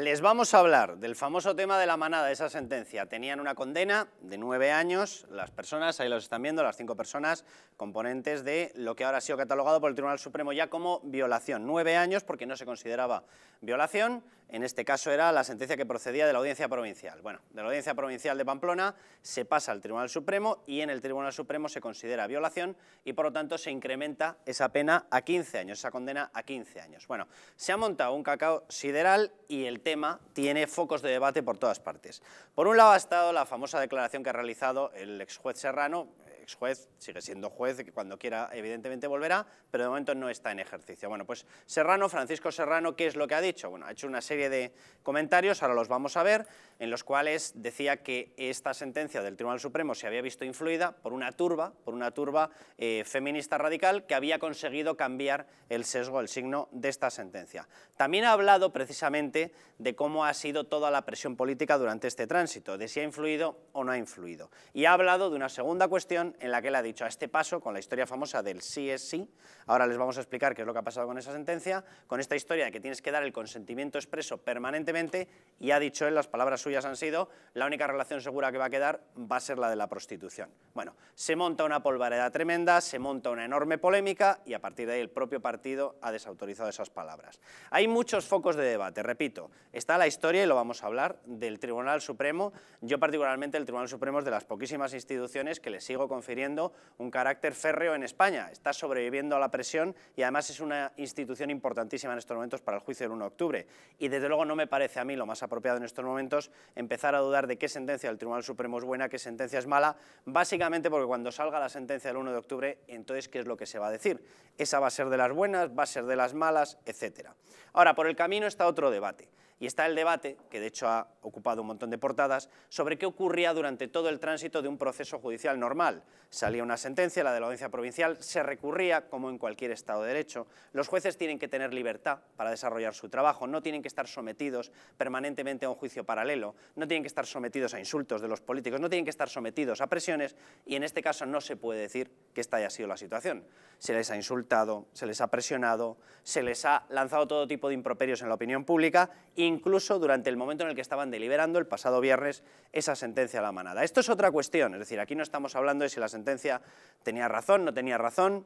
Les vamos a hablar del famoso tema de la manada, esa sentencia. Tenían una condena de nueve años, las personas, ahí los están viendo, las cinco personas, componentes de lo que ahora ha sido catalogado por el Tribunal Supremo ya como violación. Nueve años porque no se consideraba violación, en este caso era la sentencia que procedía de la Audiencia Provincial. Bueno, de la Audiencia Provincial de Pamplona se pasa al Tribunal Supremo y en el Tribunal Supremo se considera violación y por lo tanto se incrementa esa pena a 15 años, esa condena a 15 años. Bueno, se ha montado un cacao sideral y el tema tiene focos de debate por todas partes. Por un lado ha estado la famosa declaración que ha realizado el ex juez Serrano, ex juez, sigue siendo juez, que cuando quiera evidentemente volverá, pero de momento no está en ejercicio. Bueno, pues Serrano, Francisco Serrano, ¿qué es lo que ha dicho? Bueno, ha hecho una serie de comentarios, ahora los vamos a ver, en los cuales decía que esta sentencia del Tribunal Supremo se había visto influida por una turba, por una turba eh, feminista radical que había conseguido cambiar el sesgo, el signo de esta sentencia. También ha hablado precisamente de cómo ha sido toda la presión política durante este tránsito, de si ha influido o no ha influido. Y ha hablado de una segunda cuestión en la que él ha dicho a este paso, con la historia famosa del sí es sí, ahora les vamos a explicar qué es lo que ha pasado con esa sentencia, con esta historia de que tienes que dar el consentimiento expreso permanentemente, y ha dicho él, las palabras suyas han sido, la única relación segura que va a quedar va a ser la de la prostitución. Bueno, se monta una polvareda tremenda, se monta una enorme polémica, y a partir de ahí el propio partido ha desautorizado esas palabras. Hay muchos focos de debate, repito, está la historia, y lo vamos a hablar, del Tribunal Supremo, yo particularmente el Tribunal Supremo es de las poquísimas instituciones que le sigo confiando refiriendo un carácter férreo en España. Está sobreviviendo a la presión y además es una institución importantísima en estos momentos para el juicio del 1 de octubre. Y desde luego no me parece a mí lo más apropiado en estos momentos empezar a dudar de qué sentencia del Tribunal Supremo es buena, qué sentencia es mala, básicamente porque cuando salga la sentencia del 1 de octubre, entonces qué es lo que se va a decir. Esa va a ser de las buenas, va a ser de las malas, etcétera. Ahora, por el camino está otro debate. Y está el debate, que de hecho ha ocupado un montón de portadas, sobre qué ocurría durante todo el tránsito de un proceso judicial normal. Salía una sentencia, la de la audiencia provincial, se recurría como en cualquier Estado de Derecho. Los jueces tienen que tener libertad para desarrollar su trabajo, no tienen que estar sometidos permanentemente a un juicio paralelo, no tienen que estar sometidos a insultos de los políticos, no tienen que estar sometidos a presiones y en este caso no se puede decir que esta haya sido la situación. Se les ha insultado, se les ha presionado, se les ha lanzado todo tipo de improperios en la opinión pública, incluso durante el momento en el que estaban deliberando el pasado viernes esa sentencia a la manada. Esto es otra cuestión, es decir, aquí no estamos hablando de si la sentencia tenía razón, no tenía razón,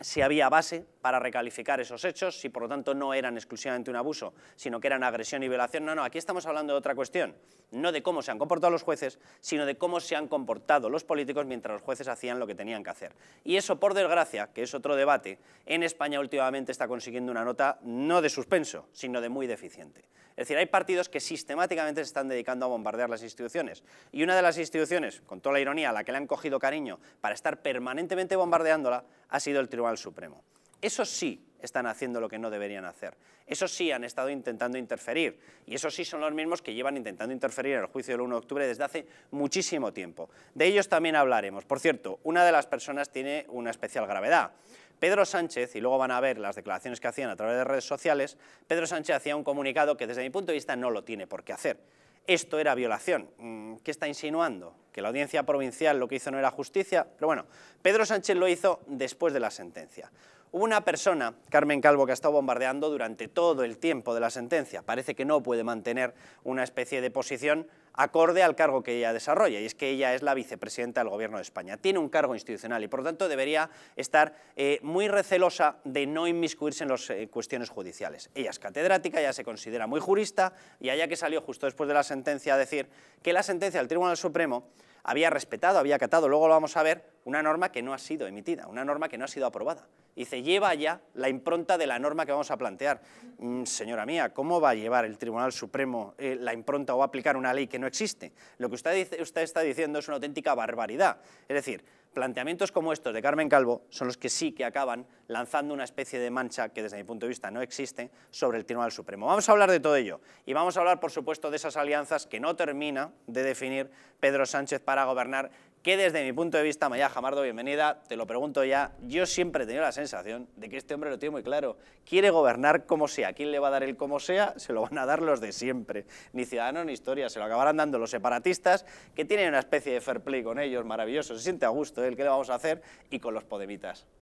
si había base para recalificar esos hechos, si por lo tanto no eran exclusivamente un abuso, sino que eran agresión y violación. No, no, aquí estamos hablando de otra cuestión, no de cómo se han comportado los jueces, sino de cómo se han comportado los políticos mientras los jueces hacían lo que tenían que hacer. Y eso, por desgracia, que es otro debate, en España últimamente está consiguiendo una nota no de suspenso, sino de muy deficiente. Es decir, hay partidos que sistemáticamente se están dedicando a bombardear las instituciones. Y una de las instituciones, con toda la ironía, a la que le han cogido cariño para estar permanentemente bombardeándola, ha sido el Tribunal Supremo. Eso sí están haciendo lo que no deberían hacer. Eso sí han estado intentando interferir y esos sí son los mismos que llevan intentando interferir en el juicio del 1 de octubre desde hace muchísimo tiempo. De ellos también hablaremos. Por cierto, una de las personas tiene una especial gravedad. Pedro Sánchez, y luego van a ver las declaraciones que hacían a través de redes sociales, Pedro Sánchez hacía un comunicado que desde mi punto de vista no lo tiene por qué hacer esto era violación. Mm, ¿Qué está insinuando? ¿Que la audiencia provincial lo que hizo no era justicia? Pero bueno, Pedro Sánchez lo hizo después de la sentencia una persona, Carmen Calvo, que ha estado bombardeando durante todo el tiempo de la sentencia. Parece que no puede mantener una especie de posición acorde al cargo que ella desarrolla, y es que ella es la vicepresidenta del Gobierno de España. Tiene un cargo institucional y, por lo tanto, debería estar eh, muy recelosa de no inmiscuirse en las eh, cuestiones judiciales. Ella es catedrática, ella se considera muy jurista, y allá que salió justo después de la sentencia a decir que la sentencia del Tribunal Supremo había respetado, había acatado, luego lo vamos a ver, una norma que no ha sido emitida, una norma que no ha sido aprobada. Dice, lleva ya la impronta de la norma que vamos a plantear. Mm, señora mía, ¿cómo va a llevar el Tribunal Supremo eh, la impronta o va a aplicar una ley que no existe? Lo que usted, usted está diciendo es una auténtica barbaridad. Es decir, planteamientos como estos de Carmen Calvo son los que sí que acaban lanzando una especie de mancha que desde mi punto de vista no existe sobre el Tribunal Supremo. Vamos a hablar de todo ello y vamos a hablar por supuesto de esas alianzas que no termina de definir Pedro Sánchez para gobernar que desde mi punto de vista, Maya Jamardo, bienvenida, te lo pregunto ya, yo siempre he tenido la sensación de que este hombre lo tiene muy claro, quiere gobernar como sea, ¿quién le va a dar el como sea? Se lo van a dar los de siempre, ni Ciudadanos ni Historia, se lo acabarán dando los separatistas, que tienen una especie de fair play con ellos, maravilloso, se siente a gusto, él, ¿qué le vamos a hacer? Y con los podemitas.